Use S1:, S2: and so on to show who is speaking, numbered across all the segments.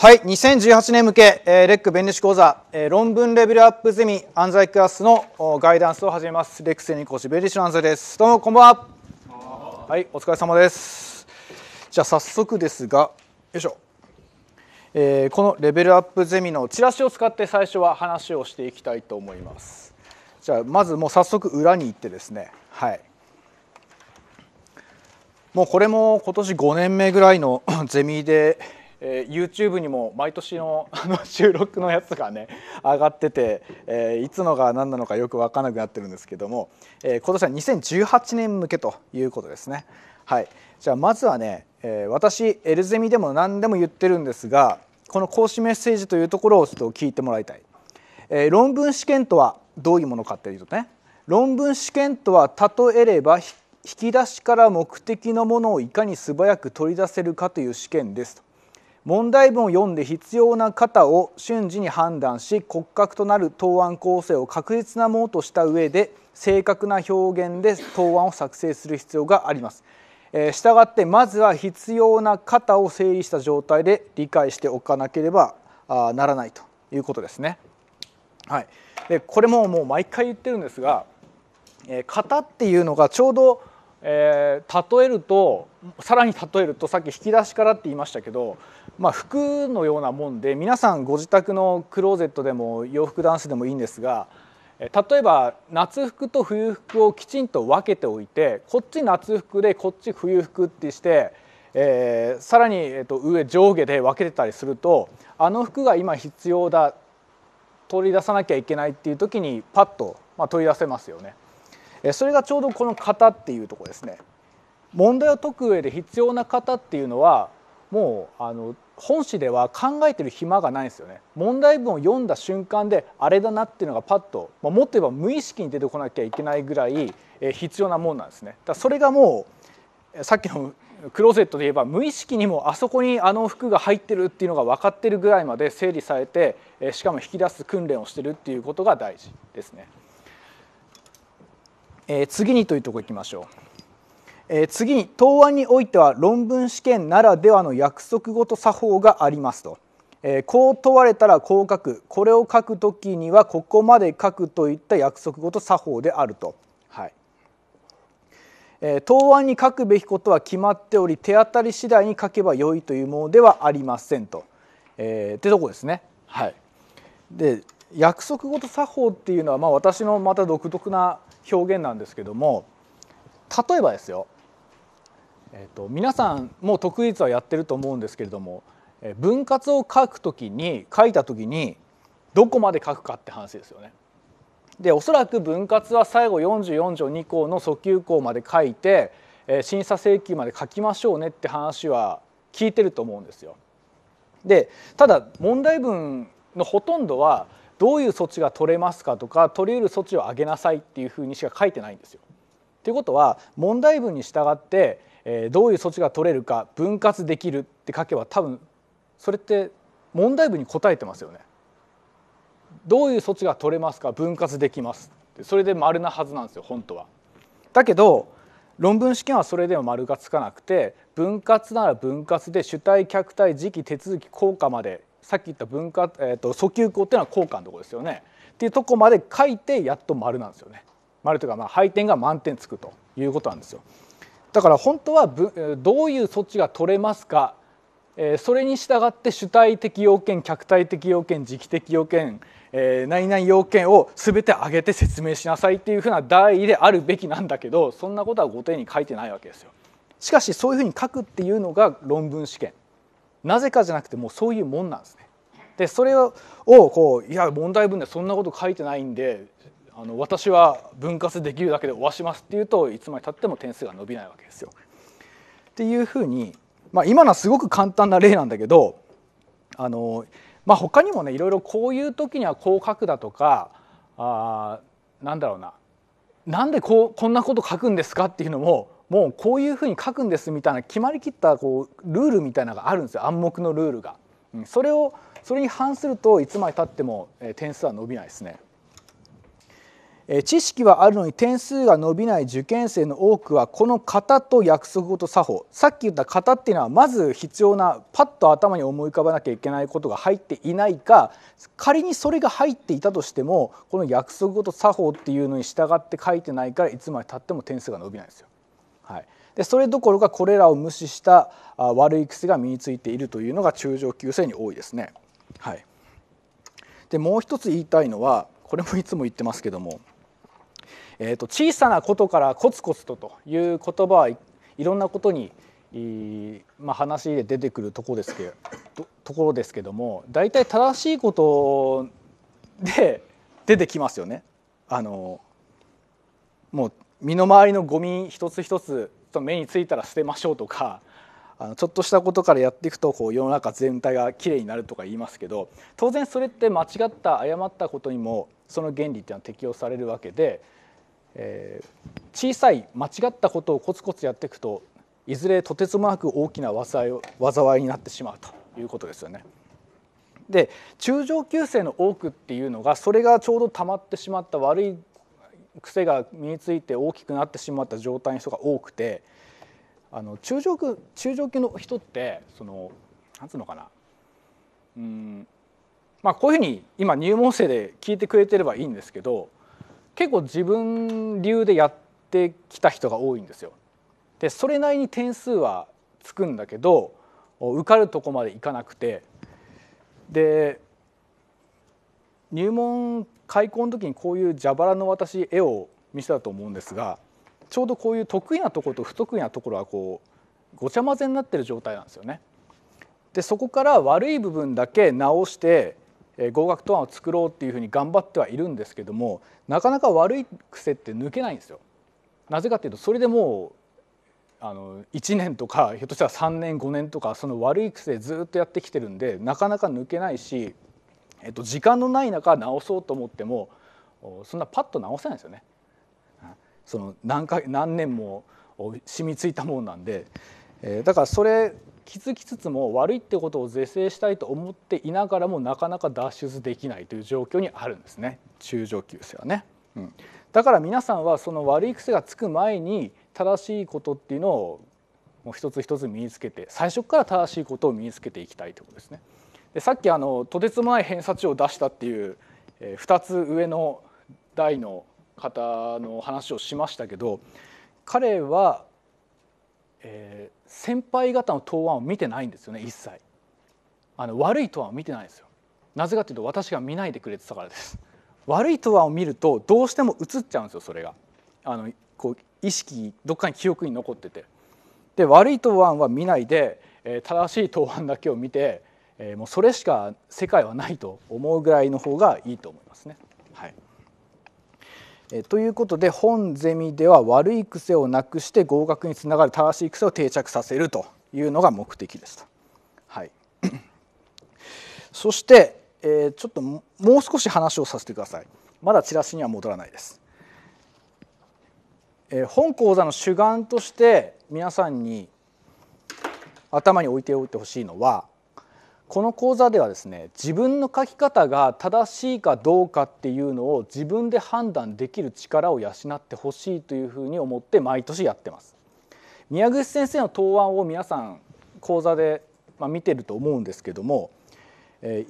S1: はい、2018年向け、えー、レック弁理士講座、えー、論文レベルアップゼミ安在クラスのガイダンスを始めます。レックスニ講師弁理士の安在です。どうもこんばんは。はい、お疲れ様です。じゃあ早速ですが、よいしょ。えー、このレベルアップゼミのチラシを使って最初は話をしていきたいと思います。じゃあまずもう早速裏に行ってですね、はい。もうこれも今年5年目ぐらいのゼミでえー、YouTube にも毎年の あの収録のやつがね上がってて、えー、いつのが何なのかよく分からなくなってるんですけども、えー、今年は2018年向けということですね。はい、じゃあまずはね、え私エルゼミでも何でも言ってるんですがこの講師メッセージというところをちょっと聞いてもらいたい。え論文試験とはどういうものかっていうとね論文試験とは例えれば引き出しから目的のものをいかに素早く取り出せるかという試験ですと。問題文を読んで必要な方を瞬時に判断し骨格となる答案構成を確実なものとした上で正確な表現で答案を作成する必要があります。えー、したがってまずは必要な方を整理した状態で理解しておかなければならないということですね。はい、でこれももう毎回言ってるんですが、えー、型っていうのがちょうどえー、例えるとさらに例えるとさっき引き出しからって言いましたけどまあ、服のようなもんで皆さんご自宅のクローゼットでも洋服ダンスでもいいんですが例えば夏服と冬服をきちんと分けておいてこっち夏服でこっち冬服ってして、えー、さらに、えと上上下で分けてたりするとあの服が今必要だ取り出さなきゃいけないっていう時にパッと、まあ、取り出せますよね。それがちょうどこの型っていうとこですね。問題を解く上で必要な型っていうのはもうあの本誌では考えてる暇がないんですよね問題文を読んだ瞬間であれだなっていうのがパッと、まあ、もっと言えば無意識に出てこなきゃいけないぐらい、必要なもんなんですねだそれがもうさっきのクローゼットで言えば無意識にもあそこにあの服が入ってるっていうのが分かってるぐらいまで整理されて、しかも引き出す訓練をしてるっていうことが大事ですね、えー、次にというとこ行きましょうえー、次に答案においては論文試験ならではの約束ごと作法がありますと、えー、こう問われたらこう書くこれを書く時にはここまで書くといった約束ごと作法であると。はいえー、答案に書くべきことは決まっており手当たり次第に書けばよいというものではありませんと。えー、ってとこですね。はい、で約束ごと作法っていうのは、まあ、私のまた独特な表現なんですけども例えばですよえーと、皆さんもう特図はやってると思うんですけれども、えー、分割を書くときに書いたときにどこまで書くかって話ですよね。でおそらく分割は最後44条2項の訴求項まで書いて、えー、審査請求まで書きましょうねって話は聞いてると思うんですよ。でただ問題文のほとんどはどういう措置が取れますかとか取り得る措置を上げなさいっていうふうにしか書いてないんですよ。ということは問題文に従ってえどういう措置が取れるか分割できるって書けば多分それって問題文に答えてますよね。どういう措置が取れますか分割できますそれで丸なはずなんですよ本当は。だけど論文試験はそれでも丸がつかなくて分割なら分割で主体客体時期手続き効果までさっき言った分割、えーと、訴求項っていうのは効果のとこですよねっていうとこまで書いてやっと丸なんですよね。丸というかまあ配点が満点つくということなんですよ。だから本当はどういう措置が取れますかそれに従って主体的要件客体的要件時期的要件、え何々要件を全て挙げて説明しなさいっていうふうな題であるべきなんだけどそんなことはご丁寧に書いてないわけですよ。しかしそういうふうに書くっていうのが論文試験なぜかじゃなくてもうそういうもんなんですね。でそれをこういや問題文でそんなこと書いてないんであの私は分割できるだけで終わしますっていうといつまでたっても点数が伸びないわけですよ。っていうふうに、まあ、今のはすごく簡単な例なんだけどあの、まあ、他にもねいろいろこういう時にはこう書くだとかあなんだろうななんでこうこんなこと書くんですかっていうのももうこういうふうに書くんですみたいな決まりきったこうルールみたいなのがあるんですよ暗黙のルールが。それをそれに反するといつまでたっても点数は伸びないですね。知識はあるのに点数が伸びない受験生の多くはこの型と約束事作法さっき言った型っていうのはまず必要なパッと頭に思い浮かばなきゃいけないことが入っていないか仮にそれが入っていたとしてもこの約束事作法っていうのに従って書いてないからいつまでたっても点数が伸びないんですよ。はい、でそれどころかこれらを無視した悪い癖が身についているというのが中上級生に多いですね。はい、でもう一つ言いたいのはこれもいつも言ってますけどもえー、と小さなことからコツコツとという言葉はいろんなことに、まあ、話で出てくるとこですけどところですけども大体正しいことで出てきますよね。あのもう身の回りのゴミ一つ一つと目についたら捨てましょうとかあのちょっとしたことからやっていくとこう世の中全体がきれいになるとか言いますけど当然それって間違った誤ったことにもその原理っていうのは適用されるわけでえー、小さい間違ったことをコツコツやっていくといずれとてつもなく大きな災いになってしまうということですよね。で中上級生の多くっていうのがそれがちょうどたまってしまった悪い癖が身について大きくなってしまった状態の人が多くてあの中上級中上級の人ってそのなんつうのかなうんまあこういうふうに今入門生で聞いてくれてればいいんですけど結構自分流でやってきた人が多いんですよ。でそれなりに点数はつくんだけど受かるとこまでいかなくてで入門開校の時にこういう蛇腹の私絵を見せたと思うんですがちょうどこういう得意なところと不得意なところはこうごちゃ混ぜになってる状態なんですよね。でそこから悪い部分だけ直して合格答案を作ろうっていうふうに頑張ってはいるんですけどもなかなか悪い癖って抜けないんですよ。なぜかっていうとそれでもうあの1年とかひょっとしたら3年5年とかその悪い癖ずっとやってきてるんでなかなか抜けないし、えっと、時間のない中直そうと思ってもそんなパッと直せないですよね。その何回何年も染みついたもんなんで、えー、だからそれ気づきつつも悪いってことを是正したいと思っていながらもなかなか脱出できないという状況にあるんですね中上級生はね、うん、だから皆さんはその悪い癖がつく前に正しいことっていうのをもう一つ一つ身につけて最初から正しいことを身につけていきたいということですね。でさっきあのとてつもない偏差値を出したっていう、えー、2つ上の代の方の話をしましたけど彼はえー、先輩方の答案を見てないんですよね一切あの悪い答案を見てないんですよなぜかというと私が見ないでくれてたからです悪い答案を見るとどうしても映っちゃうんですよそれがあのこう意識どっかに記憶に残っててで悪い答案は見ないで、えー、正しい答案だけを見て、えー、もうそれしか世界はないと思うぐらいの方がいいと思いますね。えということで本ゼミでは悪い癖をなくして合格につながる正しい癖を定着させるというのが目的でした。はい、そして、えー、ちょっともう少し話をさせてください。まだチラシには戻らないです。えー、本講座の主眼として皆さんに頭に置いておいてほしいのはこの講座ではですね自分の書き方が正しいかどうかっていうのを自分で判断できる力を養ってほしいというふうに思って毎年やってます宮口先生の答案を皆さん講座で見てると思うんですけども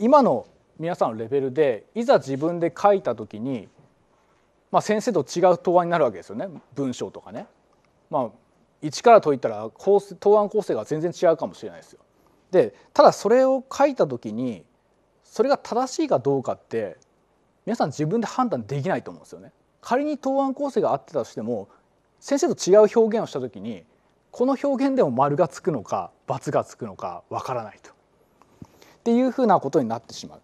S1: 今の皆さんのレベルでいざ自分で書いた時に、まあ、先生と違う答案になるわけですよね文章とかね。まあ、一から解いたら答案構成が全然違うかもしれないですよ。でただそれを書いた時にそれが正しいかどうかって皆さん自分で判断できないと思うんですよね。仮に答案構成が合ってたとしても先生と違う表現をした時にこの表現でも丸がつくのか×がつくのかわからないと。っていうふうなことになってしまう。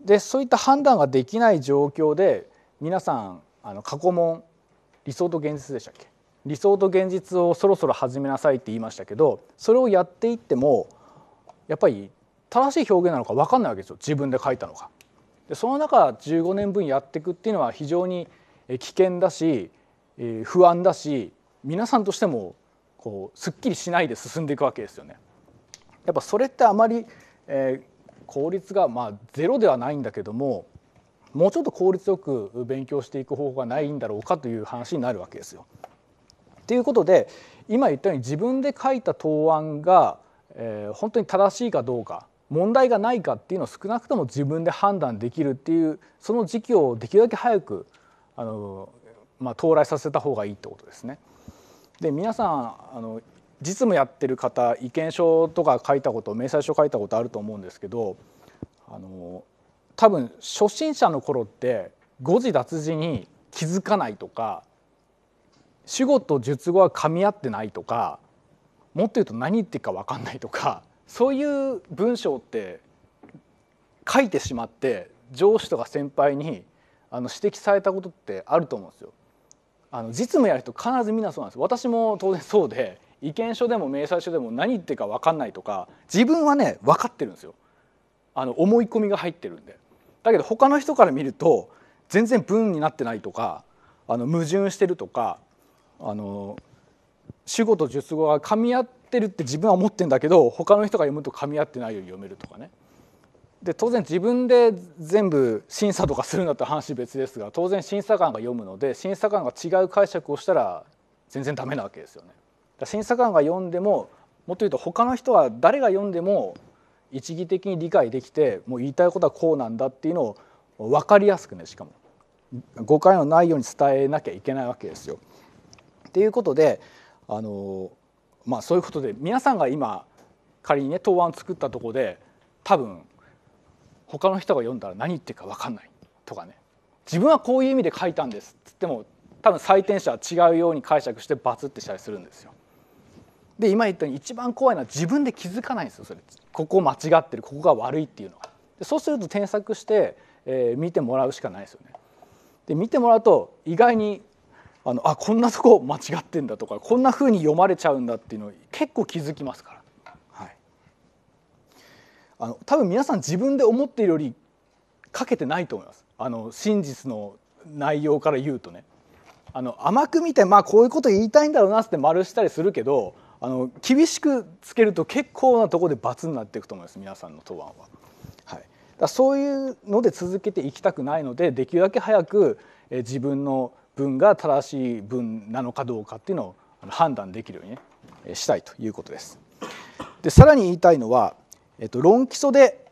S1: でそういった判断ができない状況で皆さんあの過去問理想と現実でしたっけ理想と現実をそろそろ始めなさいって言いましたけどそれをやっていってもやっぱり正しい表現なのか分かんないわけですよ自分で書いたのか。でその中15年分やっていくっていうのは非常に危険だし不安だし皆さんとしてもこうすっきりしないで進んでいくわけですよね。やっぱそれってあまり、えー、効率がまあゼロではないんだけどももうちょっと効率よく勉強していく方法がないんだろうかという話になるわけですよ。ということで今言ったように自分で書いた答案がえー、本当に正しいかどうか問題がないかっていうのを少なくとも自分で判断できるっていうその時期をできるだけ早くあの、まあ、到来させた方がいいってことですね。で皆さんあの実務やってる方意見書とか書いたこと明細書書いたことあると思うんですけどあの多分初心者の頃って誤字脱字に気づかないとか主語と述語は噛み合ってないとかもっと言うと何言ってるか分かんないとかそういう文章って書いてしまって上司とか先輩にあの指摘されたことってあると思うんですよ。あの実務やる人必ずみそうなんです私も当然そうで意見書でも明細書でも何言ってるか分かんないとか自分はね分かってるんですよあの思い込みが入ってるんでだけど他の人から見ると全然文になってないとかあの矛盾してるとかあの主語と述語が噛み合ってるって自分は思ってんだけど他の人が読むと噛み合ってないように読めるとかね。で当然自分で全部審査とかするんだったら話別ですが当然審査官が読むので審査官が違う解釈をしたら全然ダメなわけですよね。審査官が読んでももっと言うと他の人は誰が読んでも一義的に理解できてもう言いたいことはこうなんだっていうのを分かりやすくねしかも誤解のないように伝えなきゃいけないわけですよ。っていうことであのまあそういうことで皆さんが今仮にね答案作ったとこで多分他の人が読んだら何言ってるか分かんないとかね自分はこういう意味で書いたんですっつっても多分採点者は違うように解釈してバツってしたりするんですよ。で今言ったように一番怖いのは自分で気づかないんですよそれここ間違ってるここが悪いっていうのは。でそうすると添削して、えー、見てもらうしかないですよね。で見てもらうと意外にあのあこんなとこ間違ってんだとかこんなふうに読まれちゃうんだっていうの結構気づきますから、はい、あの多分皆さん自分で思っているより書けてないと思いますあの真実の内容から言うとねあの甘く見てまあこういうこと言いたいんだろうなって丸したりするけどあの厳しくつけると結構なとこで罰になっていくと思います皆さんの答案は。はい、だそういうので続けていきたくないのでできるだけ早く自分の文が正しい文なのかどうかっていうのを判断できるように、したいということです。でさらに言いたいのは、えっと、論基礎で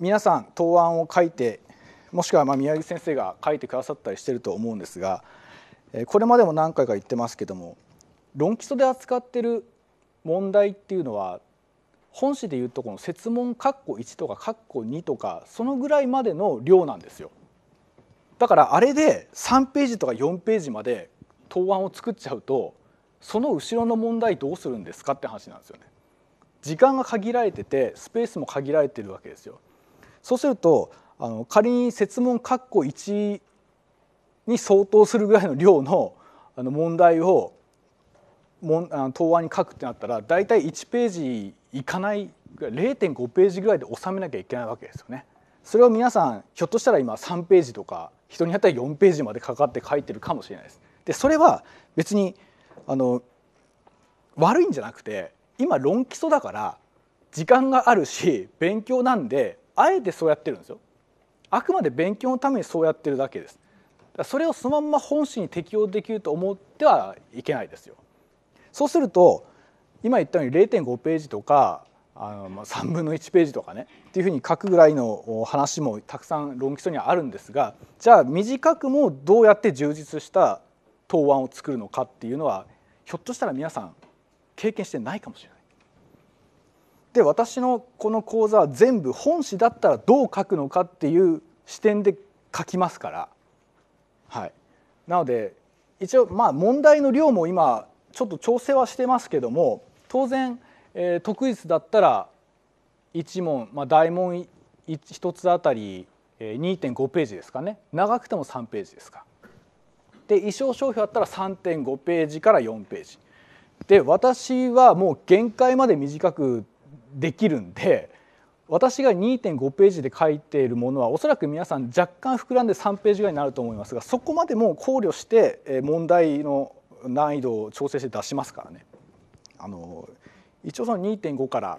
S1: 皆さん答案を書いてもしくはま宮城先生が書いてくださったりしてると思うんですがこれまでも何回か言ってますけども論基礎で扱ってる問題っていうのは本誌でいうとこの設問括弧1とか括弧2とかそのぐらいまでの量なんですよ。だからあれで3ページとか4ページまで答案を作っちゃうとその後ろの問題どうするんですかって話なんですよね。時間が限られててスペースも限られてるわけですよ。そうするとあの仮に設問括弧1に相当するぐらいの量のあの問題を問あの答案に書くってなったら大体1ページいかない0.5ページぐらいで収めなきゃいけないわけですよね。それを皆さんひょっとしたら今3ページとか人によっては4ページまでかかって書いてるかもしれないです。でそれは別にあの悪いんじゃなくて今論基礎だから時間があるし勉強なんであえてそうやってるんですよ。あくまで勉強のためにそうやってるだけです。それをそのまま本心に適用できると思ってはいけないですよ。そうすると今言ったように0.5ページとかあのまあ3分の1ページとかねっていうふうに書くぐらいの話もたくさん論議書にはあるんですがじゃあ短くもどうやって充実した答案を作るのかっていうのはひょっとしたら皆さん経験してないかもしれない。で私のこの講座は全部本誌だったらどう書くのかっていう視点で書きますから、はい、なので一応まあ問題の量も今ちょっと調整はしてますけども当然えー、特率だったら1問、まあ、大問1つあたり2.5ページですかね長くても3ページですか。で衣装商標だったら3.5ページから4ページ。で私はもう限界まで短くできるんで私が2.5ページで書いているものはおそらく皆さん若干膨らんで3ページぐらいになると思いますがそこまでもう考慮して問題の難易度を調整して出しますからね。あの一応その2.5から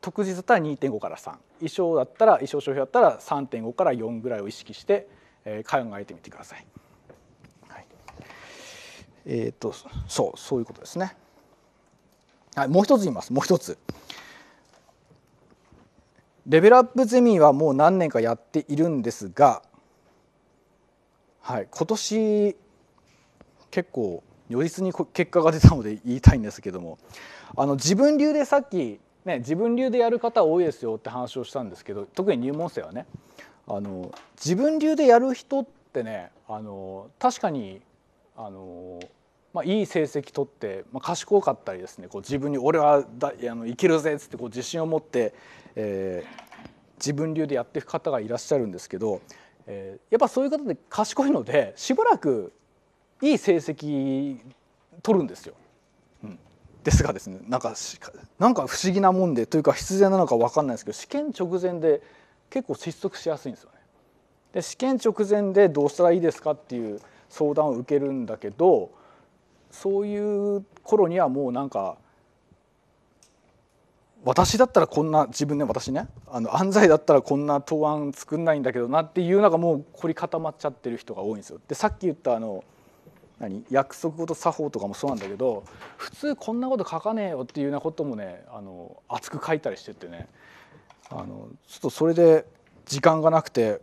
S1: 特実だったら2.5から3衣装だったら衣装消費だったら3.5から4ぐらいを意識して、えー、考えてみてください。はい、えー、っとそうそういうことですね。はい、もう一つ言いますもう一つ。レベルアップゼミはもう何年かやっているんですが、はい、今年結構如実に結果が出たので言いたいんですけどもあの自分流でさっき、ね、自分流でやる方多いですよって話をしたんですけど特に入門生はねあの自分流でやる人ってねあの確かにあの、まあ、いい成績取って、まあ、賢かったりですねこう自分に「俺はだあのいけるぜ」っつってこう自信を持って、えー、自分流でやっていく方がいらっしゃるんですけど、えー、やっぱそういう方って賢いのでしばらくいい成績取るんですよ。ですがですねなんかなんか不思議なもんでというか必然なのか分かんないですけど試験直前で結構失速しやすいんですよね。で試験直前でどうしたらいいですかっていう相談を受けるんだけどそういう頃にはもうなんか私だったらこんな自分ね私ねあの安西だったらこんな答案作んないんだけどなっていうなんかもう凝り固まっちゃってる人が多いんですよ。でさっき言ったあの何約束事作法とかもそうなんだけど普通こんなこと書かねえよっていうようなこともねあの熱く書いたりしててねあのちょっとそれで時間がなくて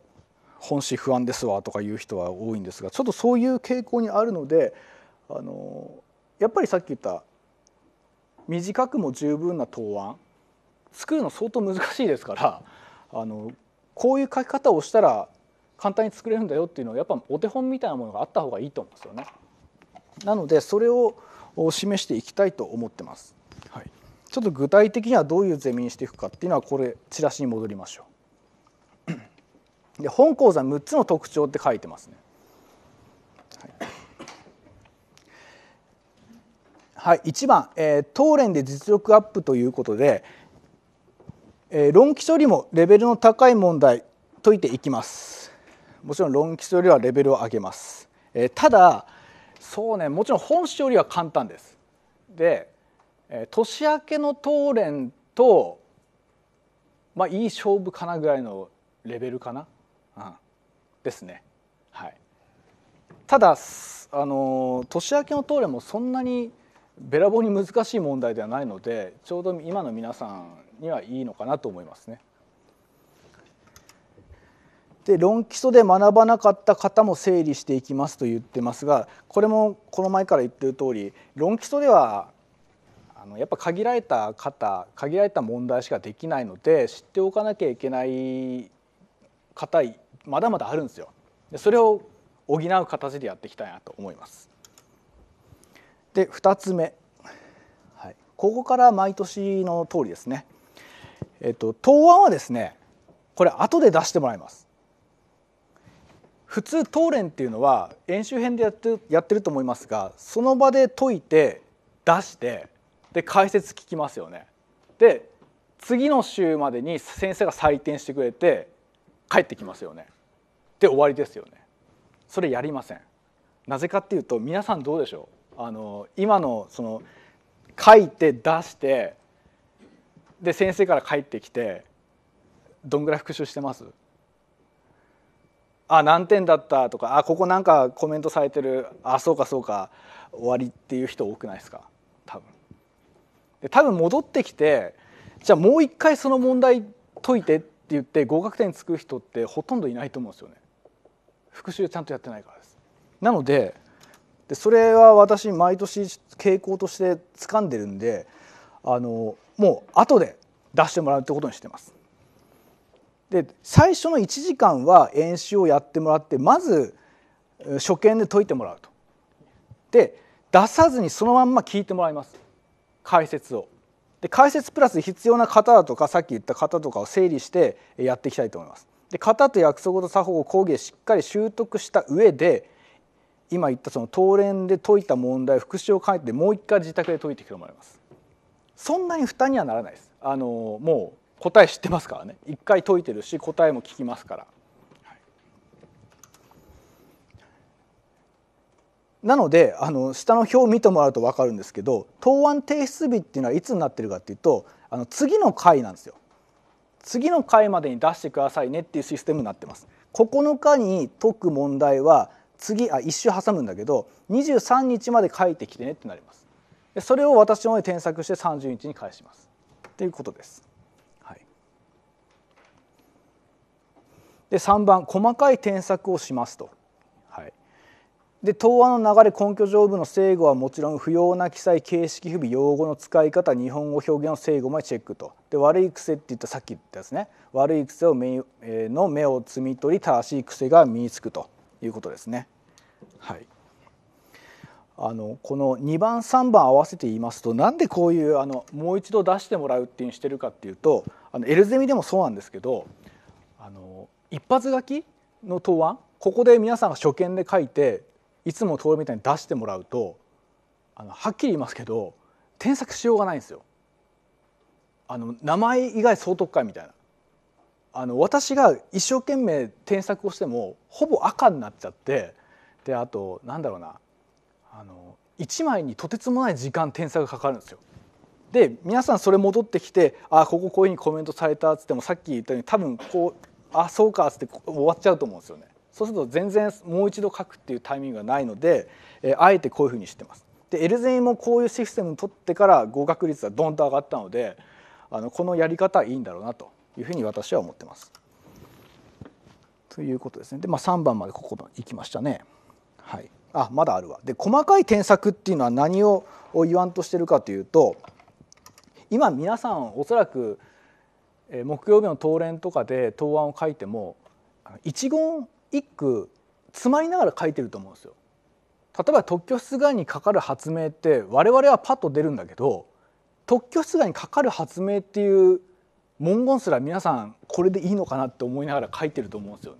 S1: 本心不安ですわとかいう人は多いんですがちょっとそういう傾向にあるのであのやっぱりさっき言った短くも十分な答案作るの相当難しいですからあのこういう書き方をしたら簡単に作れるんだよっていうのはやっぱお手本みたいなものがあった方がいいと思うんですよね。なのでそれを示していきたいと思ってます、はい、ちょっと具体的にはどういうゼミにしていくかっていうのはこれチラシに戻りましょうで本講座6つの特徴って書いてますねはい、1番、えー、当連で実力アップということで、えー、論記よりもレベルの高い問題解いていきますもちろん論記よりはレベルを上げます、えー、ただそうねもちろん本誌よりは簡単です。で年明けの当連とまあいい勝負かなぐらいのレベルかな、うん、ですね。はい、ただあの年明けの当連もそんなにべらぼうに難しい問題ではないのでちょうど今の皆さんにはいいのかなと思いますね。で論基礎で学ばなかった方も整理していきますと言ってますがこれもこの前から言ってる通り論基礎ではあのやっぱ限られた方限られた問題しかできないので知っておかなきゃいけない方まだまだあるんですよ。でそれを補う形でやっていきたいなと思います。で2つ目、はい、ここから毎年の通りですね、えっと、答案はですねこれ後で出してもらいます普通答練っていうのは演習編でやってやってると思いますがその場で解いて出してで解説聞きますよね。で次の週までに先生が採点してくれて帰ってきますよね。で終わりですよね。それやりません。なぜかっていうと皆さんどうでしょうあの今のその書いて出してで先生から帰ってきてどんぐらい復習してますあ何点だったとかあここなんかコメントされてるあそうかそうか終わりっていう人多くないですか多分で多分戻ってきてじゃあもう一回その問題解いてって言って合格点つく人ってほとんどいないと思うんですよね復習ちゃんとやってないからですなのででそれは私毎年傾向として掴んでるんであのもう後で出してもらうってことにしてますで最初の1時間は演習をやってもらってまず初見で解いてもらうと。で出さずにそのまんま聞いてもらいます解説を。で解説プラス必要な型だとかさっき言った型とかを整理してやっていきたいと思います。で型と約束と作法を講義でしっかり習得した上で今言ったその当連で解いた問題復習を書いてもう一回自宅で解いていくと思います。そんなに負担にはならないです。あのもう答え知ってますからね一回解いてるし答えも聞きますから。なのであの下の表を見てもらうと分かるんですけど答案提出日っていうのはいつになってるかっていうとあの次の回なんですよ。次の回までに出してくださいねっていうシステムになってます。9日に解く問題は次あ一周挟むんだけど23日まで書いてきてねってなります。それを私の方で添削して30日に返しますっていうことです。で3番細かい添削をしますと。はい、で答案の流れ根拠上部の正誤はもちろん不要な記載形式不備用語の使い方日本語表現の正誤までチェックとで悪い癖って言ったさっき言ったですね悪い癖を目、えの目を摘み取り正しい癖が身につくということですね。はい、あのこの2番3番合わせて言いますとなんでこういうあのもう一度出してもらうっていうにしてるかっていうとあのエルゼミでもそうなんですけど一発書きの答案ここで皆さんが初見で書いていつも通るみたいに出してもらうとあのはっきり言いますけど添削しようがないんですよ。あの名前以外総督会みたいなあの私が一生懸命添削をしてもほぼ赤になっちゃってであとなんだろうなあの1枚にとてつもない時間添削がかかるんですよ。で皆さんそれ戻ってきて「あこここういうふうにコメントされた」っつってもさっき言ったように多分こうあそうかっつって終わっちゃうと思うんですよね。そうすると全然もう一度書くっていうタイミングがないので、えー、あえてこういうふうにしてます。でエルゼイもこういうシステムを取ってから合格率はドンと上がったのであのこのやり方はいいんだろうなというふうに私は思ってます。ということですね。で、まあ、3番までここ行きましたね。はい、あまだあるわ。で細かい添削っていうのは何を言わんとしてるかというと今皆さんおそらく木曜日の答練とかで答案を書いても一言一句詰まりながら書いてると思うんですよ。例えば特許出願にかかる発明って我々はパッと出るんだけど特許出願にかかる発明っていう文言すら皆さんこれでいいのかなって思いながら書いてると思うんですよね。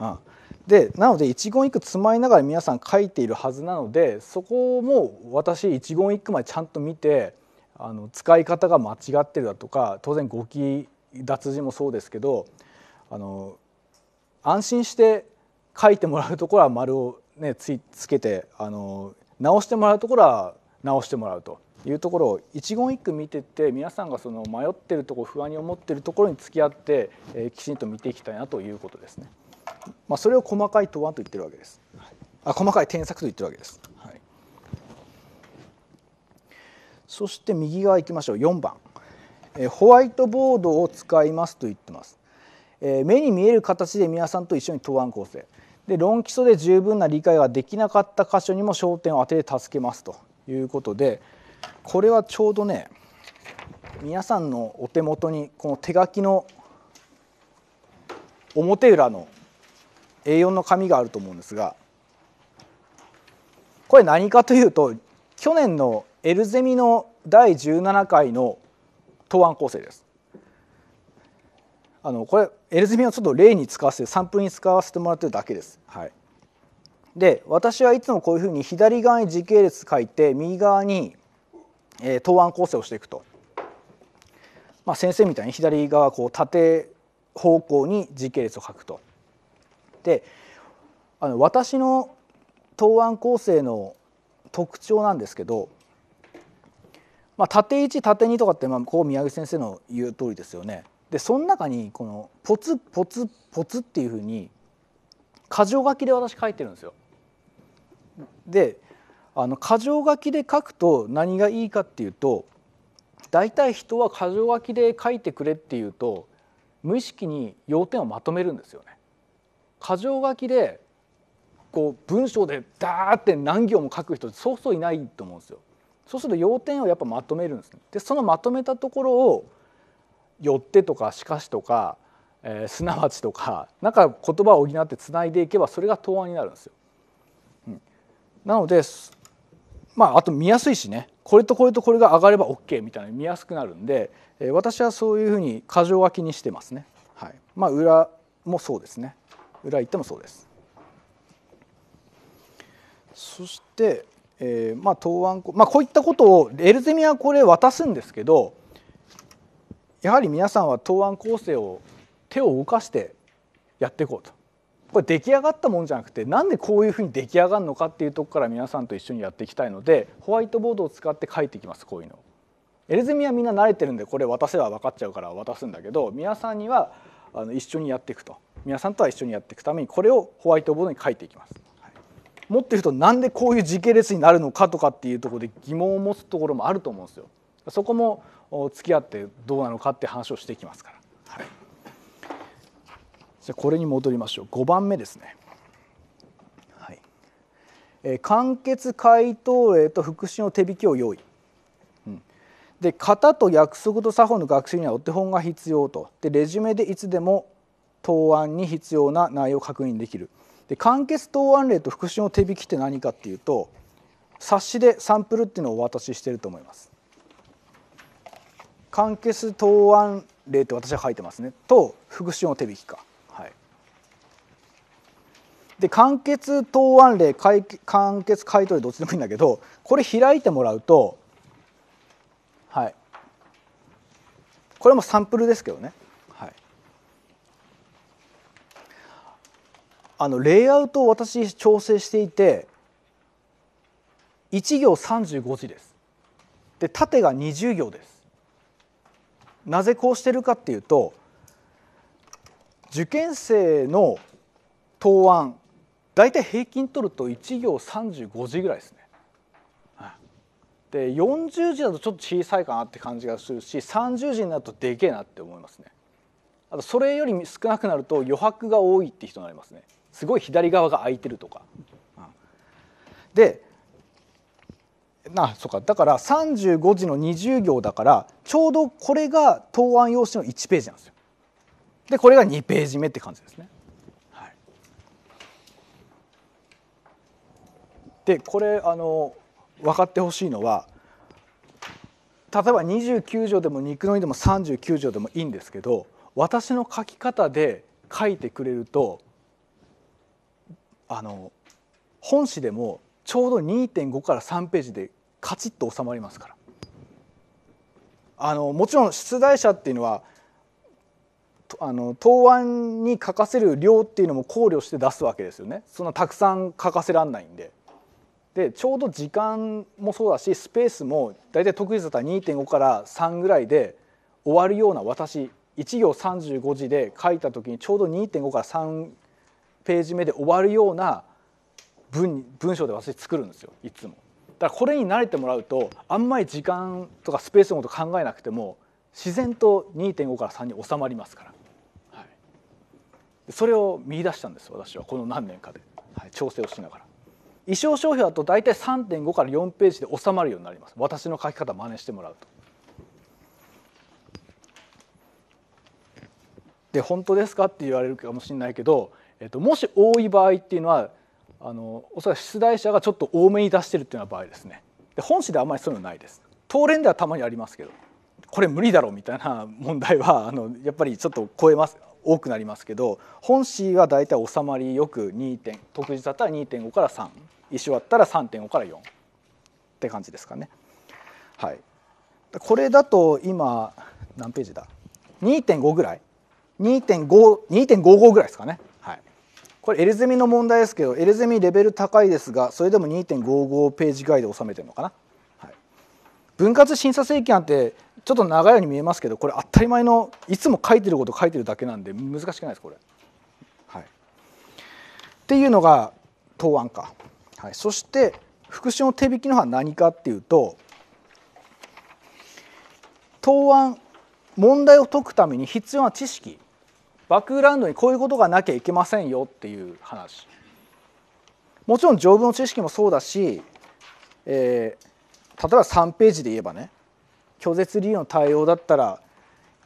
S1: うん、でなので一言一句つまりながら皆さん書いているはずなのでそこも私一言一句までちゃんと見てあの使い方が間違ってるだとか当然語気脱字もそうですけどあの安心して書いてもらうところは丸を、ね、つつけてあの直してもらうところは直してもらうというところを一言一句見てて皆さんがその迷ってるところ不安に思ってるところに付き合って、えー、きちんと見ていきたいなということですね。まあ、それを細かい答案と言ってるわけです。あ細かい添削と言ってるわけです。そして右側行きましょう4番、えホワイトボードを使いますと言ってます、え目に見える形で皆さんと一緒に答案構成で論基礎で十分な理解ができなかった箇所にも焦点を当てて助けますということでこれはちょうどね皆さんのお手元にこの手書きの表裏の A4 の紙があると思うんですがこれ何かというと去年のエルゼミの第17回の答案構成です。あのこれエルゼミをちょっと例に使わせてサンプルに使わせてもらってるだけです。はい、で私はいつもこういうふうに左側に時系列書いて右側に、えー、答案構成をしていくと、まあ、先生みたいに左側こう縦方向に時系列を書くと。であの私の答案構成の特徴なんですけどまあ、縦1縦2とかってまあこう宮口先生の言う通りですよね。でその中にこのポツポツポツっていうふうに箇条書きで私書いてるんですよ。であの箇条書きで書くと何がいいかっていうと大体人は箇条書きで書いてくれっていうと無意識に要点をまとめるんですよね。箇条書きでこう文章でダーって何行も書く人そうそういないと思うんですよ。そうすると要点をやっぱまとめるんです、ね、でそのまとめたところを「よって」とか「しかし」とか、えー、すなわちとかなんか言葉を補ってつないでいけばそれが答案になるんですよ。うん、なのでまああと見やすいしねこれとこれとこれが上がれば OK みたいな見やすくなるんで、えー、私はそういうふうに箇条書きにしてますね。はい、まあ裏もそうですね裏行ってもそうです。そしてえー、まあ答案まあこういったことをエルゼミはこれ渡すんですけどやはり皆さんは答案構成を手を動かしてやっていこうとこれ出来上がったもんじゃなくてなんでこういうふうに出来上がるのかっていうとこから皆さんと一緒にやっていきたいのでホワイトボードを使って書いていきますこういうの。エルゼミはみんな慣れてるんでこれ渡せば分かっちゃうから渡すんだけど皆さんにはあの一緒にやっていくと皆さんとは一緒にやっていくためにこれをホワイトボードに書いていきます。持って言となんでこういう時系列になるのかとかっていうところで疑問を持つところもあると思うんですよ。そこも付き合ってどうなのかって話をしていきますから。はい、じゃこれに戻りましょう5番目ですね。はいえー、簡潔回答例と復習の手引きを用意。で型と約束と作法の学習にはお手本が必要とでレジュメでいつでも答案に必要な内容を確認できるで間欠答案例と復習の手引きって何かっていうと冊子でサンプルっていうのをお渡ししてると思います。間欠答案例って私は書いてますねと復習の手引きか。はい、で間欠答案例間欠回答例どっちでもいいんだけどこれ開いてもらうとはいこれもサンプルですけどねあのレイアウトを私調整していて1行35字ですで縦が20行ですなぜこうしてるかっていうと受験生の答案大体平均取ると1行35字ぐらいですね。で40字だとちょっと小さいかなって感じがするし30字になるとでけえなって思いますね。あとそれより少なくなると余白が多いって人になりますね。すごい左側が空いてるとか。でなそうかだから35時の20行だからちょうどこれが答案用紙の1ページなんですよ。でこれが2ページ目って感じですね。はい、でこれあの分かってほしいのは例えば29条でも肉の2でも39条でもいいんですけど私の書き方で書いてくれるとあの本誌でもちょうど2.5から3ページでカチッと収まりますからあのもちろん出題者っていうのはあの答案に書かせる量っていうのも考慮して出すわけですよねそんなたくさん書かせらんないんで。でちょうど時間もそうだしスペースも大体得意だったら2.5から3ぐらいで終わるような私1行35字で書いた時にちょうど2.5から3ページ目で終わるような文文章で私作るんですよいつも。だからこれに慣れてもらうとあんまり時間とかスペースのこと考えなくても自然と2.5から3に収まりますから、はい、それを見出したんです私はこの何年かで、はい、調整をしながら衣装商標だと大体3.5から4ページで収まるようになります私の書き方真似してもらうと。で本当ですかって言われるかもしれないけどえっと、もし多い場合っていうのはあのおそらく出題者がちょっと多めに出してるっていうような場合ですねで本誌であんまりそういうのないです当連ではたまにありますけどこれ無理だろうみたいな 問題はあのやっぱりちょっと超えます多くなりますけど本誌は大体収まりよく2点特殊だったら2.5から3緒割ったら3.5から4って感じですかね。はい、これだと今何ページだ2.5ぐらい2.5 2.55ぐらいですかねこれ L ゼミの問題ですけどエ L ゼミレベル高いですがそれでも2.55ページぐらいで収めてるのかな、はい、分割審査請求案ってちょっと長いように見えますけどこれ当たり前のいつも書いてること書いてるだけなんで難しくないですこれ、はい。っていうのが答案か、はい、そして復習の手引きのは何かっていうと答案問題を解くために必要な知識バックグラウンドにこういうことがなきゃいけませんよっていう話もちろん条文の知識もそうだし、えー、例えば3ページで言えばね拒絶理由の対応だったら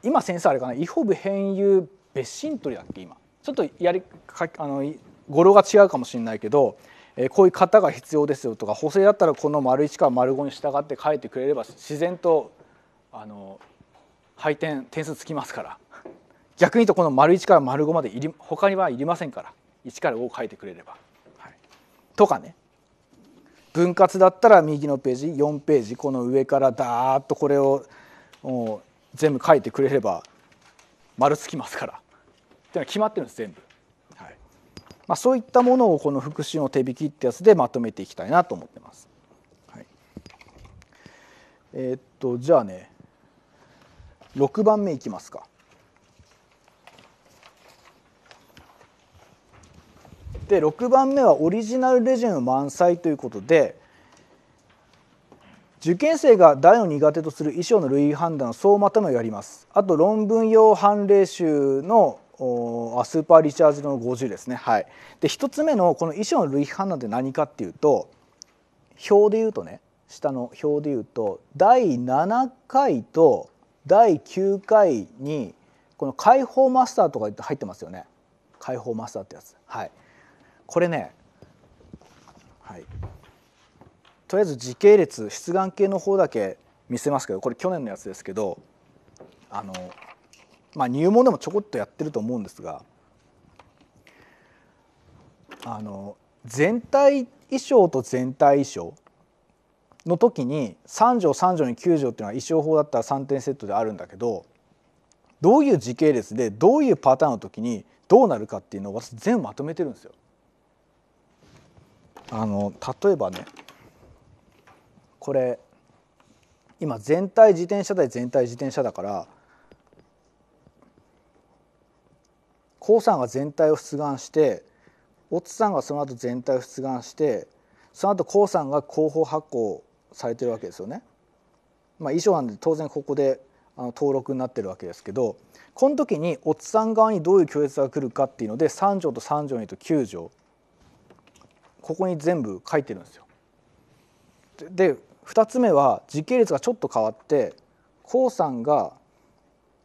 S1: 今先生あれかな「イ法部変有別心取り」だっけ今ちょっとやりかあの語呂が違うかもしれないけど、えー、こういう型が必要ですよとか補正だったらこの丸1から丸5に従って書いてくれれば自然とあの配点点数つきますから。逆に言うとこの丸1から丸5までいり他にはいりませんから1から5を書いてくれれば。はい、とかね分割だったら右のページ4ページこの上からダーッとこれを全部書いてくれれば丸つきますからっていうのは決まってるんです全部。はいまあ、そういったものをこの復習の手引きってやつでまとめていきたいなと思ってます。はい、えー、っとじゃあね6番目いきますか。で6番目はオリジナルレジェンド満載ということで受験生が大を苦手とする衣装の類判断総まとめをやりますあと論文用判例集のあスーパーリチャージの50ですねはいで1つ目のこの衣装の類判断って何かっていうと表で言うとね下の表で言うと第7回と第9回にこの解放マスターとか入ってますよね解放マスターってやつはいこれね、はい、とりあえず時系列出願系の方だけ見せますけどこれ去年のやつですけどあの、まあ、入門でもちょこっとやってると思うんですがあの全体衣装と全体衣装の時に3条3条に9条っていうのは衣装法だったら3点セットであるんだけどどういう時系列でどういうパターンの時にどうなるかっていうのを私全部まとめてるんですよ。あの例えばねこれ今全体自転車対全体自転車だから高さんが全体を出願してオツさんがその後全体を出願してその後高さんが広報発行されてるわけですよね。まあ、衣装なんで当然ここであの登録になってるわけですけどこの時にオツさん側にどういう拒絶が来るかっていうので3条と3条にと9条ここに全部書いてるんですよ。で2つ目は時系列がちょっと変わって黄さんが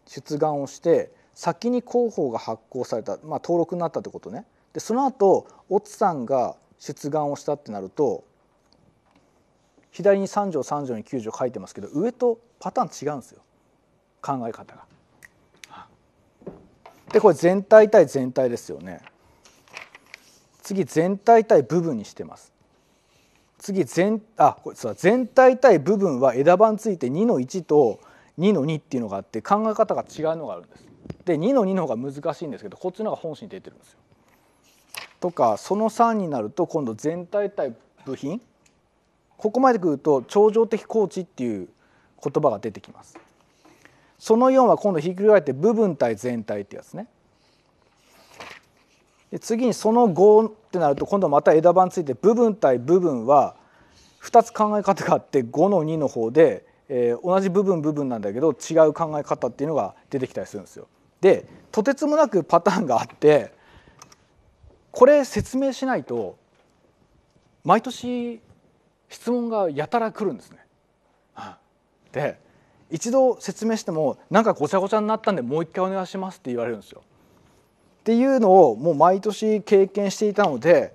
S1: 出願をして先に広報が発行された、まあ、登録になったってことねでその後おつさんが出願をしたってなると左に3条3条に9条書いてますけど上とパターン違うんですよ考え方が。でこれ全体対全体ですよね。次全体対部分にしてます次全あこれ全体対部分は枝番ついて2の1と2の2っていうのがあって考え方が違うのがあるんです。で2の2の方が難しいんですけどこっちの方が本心出てるんですよ。とかその3になると今度全体対部品ここまでくると超常的高知っていう言葉が出てきます。その4は今度ひっくり返って部分対全体ってやつね。で次にその5ってなると今度また枝番ついて部分対部分は2つ考え方があって5の2の方で、えー、同じ部分部分なんだけど違う考え方っていうのが出てきたりするんですよ。でとてつもなくパターンがあってこれ説明しないと毎年質問がやたら来るんですね。で一度説明してもなんかごちゃごちゃになったんでもう一回お願いしますって言われるんですよ。っていうのをもう毎年経験していたので、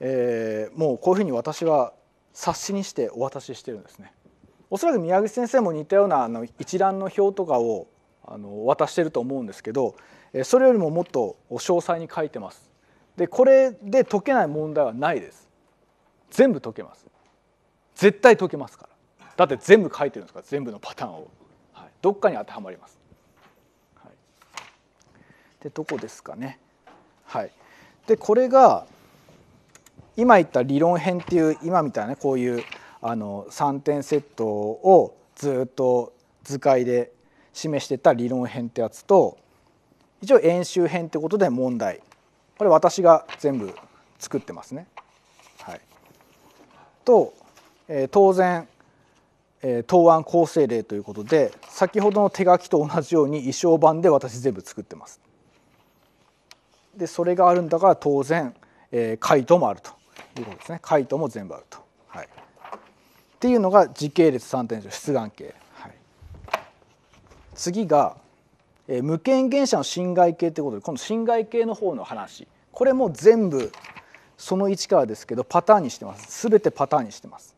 S1: えー、もうこういうふうに私は冊子にしてお渡ししてるんですね。おそらく宮城先生も似たようなあの一覧の表とかをあの渡してると思うんですけどそれよりももっと詳細に書いてます。でこれで解けない問題はないです。全部解けます。絶対解けますから。だって全部書いてるんですから全部のパターンを、はい、どっかに当てはまります。でどこですかね。はい、でこれが今言った理論編っていう今みたいなこういうあの3点セットをずっと図解で示してた理論編ってやつと一応演習編ってことで問題これ私が全部作ってますね。はい、と、えー、当然、えー、答案構成例ということで先ほどの手書きと同じように衣装版で私全部作ってます。でそれがあるんだから当然、えー、カ答もあるということですね解答も全部あると。はい、っていうのが時系列3.0出願系、はい、次が、えー、無権限者の侵害系ということでこの侵害系の方の話これも全部その1からですけどパターンにしてます全てパターンにしてます。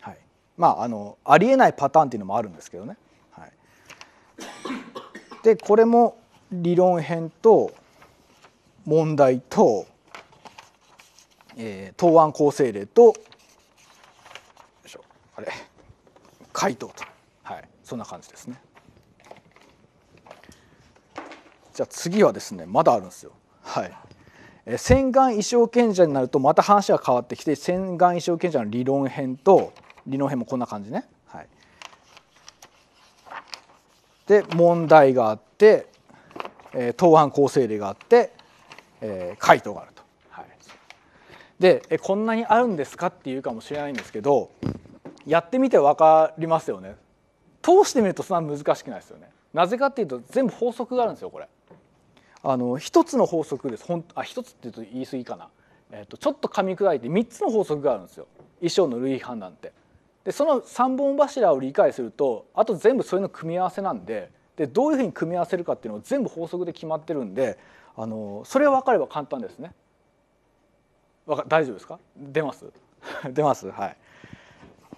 S1: はい、まああのありえないパターンっていうのもあるんですけどね。はい、でこれも理論編と問題と、えー、答案構成例とあれ回答と、はい、そんな感じですね。じゃあ次はですねまだあるんですよ。はい、えー、洗顔衣装賢者になるとまた話が変わってきて洗顔衣装賢者の理論編と理論編もこんな感じね。はい、で問題があって、えー、答案構成例があってえー、回答があると。はい、でえこんなにあるんですかっていうかもしれないんですけどやってみて分かりますよね。通してみるとそんな難しくないですよね。なぜかっていうと全部法則があるんですよこれ。あの一つの法則ですほんあ一つっていうと言い過ぎかな、えーと、ちょっと噛み砕いて3つの法則があるんですよ衣装の類判なんて。でその3本柱を理解するとあと全部それの組み合わせなんででどういうふうに組み合わせるかっていうのを全部法則で決まってるんであのそれは分かれば簡単ですね。大丈夫ですか出ます 出ますはい。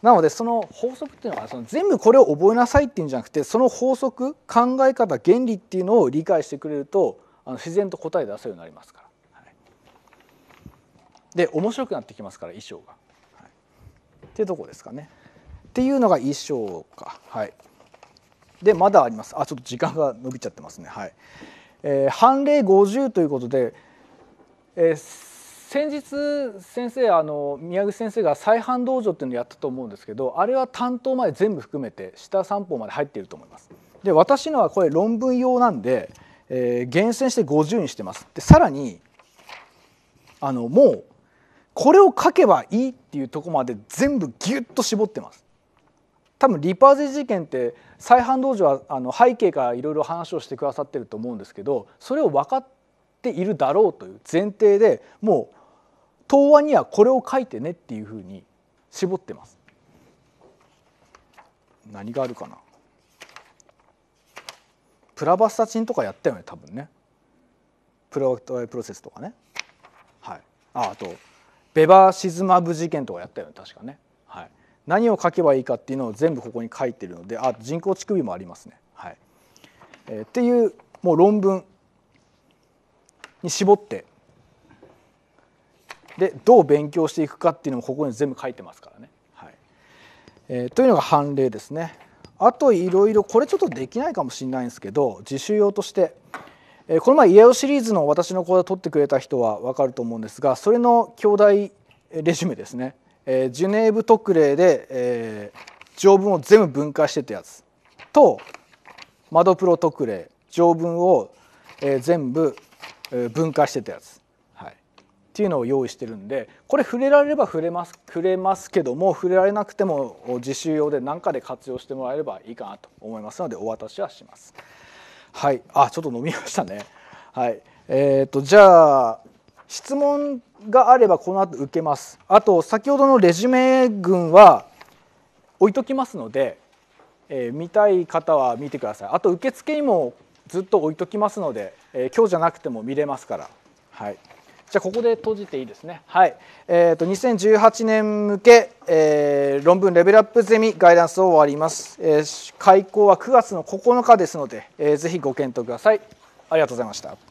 S1: なのでその法則っていうのはその全部これを覚えなさいっていうんじゃなくてその法則考え方原理っていうのを理解してくれるとあの自然と答え出せるようになりますから。はい、で面白くなってきますから衣装が。はい、っていうとこですかね。っていうのが衣装か。はい、でまだあります。あちょっと時間が伸びちゃってますね。はいえー、判例50ということで、えー、先日先生あの宮口先生が再犯道場っていうのをやったと思うんですけどあれは担当まで全部含めて下三本まで入っていると思います。で私のはこれ論文用なんで、えー、厳選して50にしてます。でさらにあのもうこれを書けばいいっていうとこまで全部ギュッと絞ってます。多分リパージ事件って再犯道場はあの背景からいろいろ話をしてくださってると思うんですけどそれを分かっているだろうという前提でもう東話にはこれを書いてねっていうふうに絞ってます。何があるかなプラバスタチンとかやったよね多分ねプロトイプロセスとかねはいああとベバシズマブ事件とかやったよね確かね何を書けばいいかっていうのを全部ここに書いてるのであ人工乳首もありますね。はいえー、っていうもう論文に絞ってでどう勉強していくかっていうのもここに全部書いてますからね。はいえー、というのが判例ですね。あといろいろこれちょっとできないかもしれないんですけど自習用として、えー、この前家用シリーズの私の講座取ってくれた人は分かると思うんですがそれの兄弟レジュメですね。えー、ジュネーブ特例で、えー、条文を全部分解してたやつとマドプロ特例条文を、えー、全部、えー、分解してたやつ、はい、っていうのを用意してるんでこれ触れられれば触れます触れますけども触れられなくても自習用で何かで活用してもらえればいいかなと思いますのでお渡しはします。はい、あちょっと飲みましたね。はいえーと、じゃあ質問があればこの後受けますあと先ほどのレジュメ群は置いときますので、えー、見たい方は見てくださいあと受付にもずっと置いときますので、えー、今日じゃなくても見れますから、はい、じゃあここで閉じていいですねはい、えーと、2018年向け、えー、論文レベルアップゼミガイダンスを終わります、え開講は9月の9日ですので、えー、ぜひご検討くださいありがとうございました